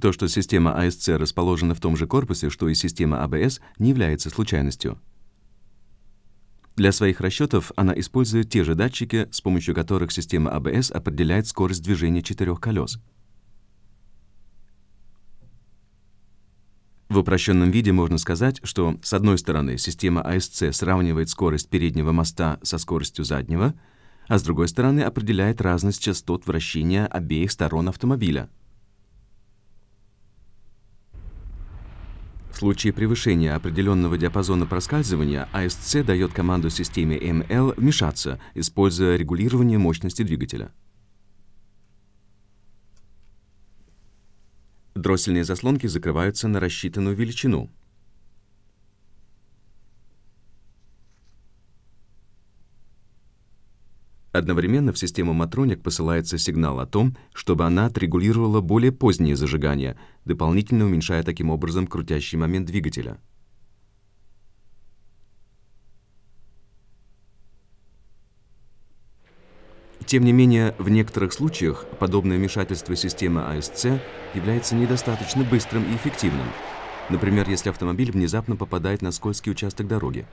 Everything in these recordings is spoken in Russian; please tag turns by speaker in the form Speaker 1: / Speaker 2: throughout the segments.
Speaker 1: То, что система АСЦ расположена в том же корпусе, что и система АБС, не является случайностью. Для своих расчетов она использует те же датчики, с помощью которых система АБС определяет скорость движения четырех колес. В упрощенном виде можно сказать, что с одной стороны система АСЦ сравнивает скорость переднего моста со скоростью заднего, а с другой стороны определяет разность частот вращения обеих сторон автомобиля — В случае превышения определенного диапазона проскальзывания АСЦ дает команду системе МЛ вмешаться, используя регулирование мощности двигателя. Дроссельные заслонки закрываются на рассчитанную величину – Одновременно в систему Матроник посылается сигнал о том, чтобы она отрегулировала более позднее зажигание, дополнительно уменьшая таким образом крутящий момент двигателя. Тем не менее, в некоторых случаях подобное вмешательство системы АСЦ является недостаточно быстрым и эффективным. Например, если автомобиль внезапно попадает на скользкий участок дороги.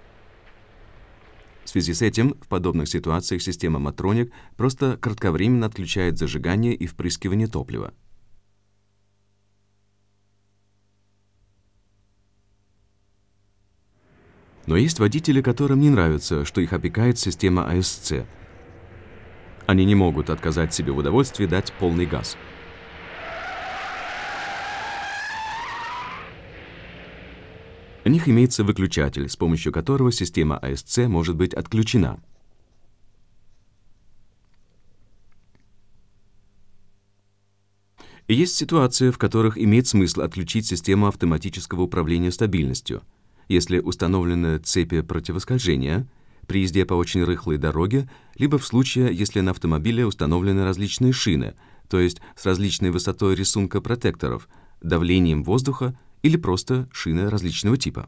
Speaker 1: В связи с этим в подобных ситуациях система матроник просто кратковременно отключает зажигание и впрыскивание топлива. Но есть водители, которым не нравится, что их опекает система АСЦ. Они не могут отказать себе в удовольствии дать полный газ – В них имеется выключатель, с помощью которого система АСЦ может быть отключена. Есть ситуации, в которых имеет смысл отключить систему автоматического управления стабильностью, если установлены цепи противоскольжения при езде по очень рыхлой дороге, либо в случае, если на автомобиле установлены различные шины, то есть с различной высотой рисунка протекторов, давлением воздуха или просто шины различного типа.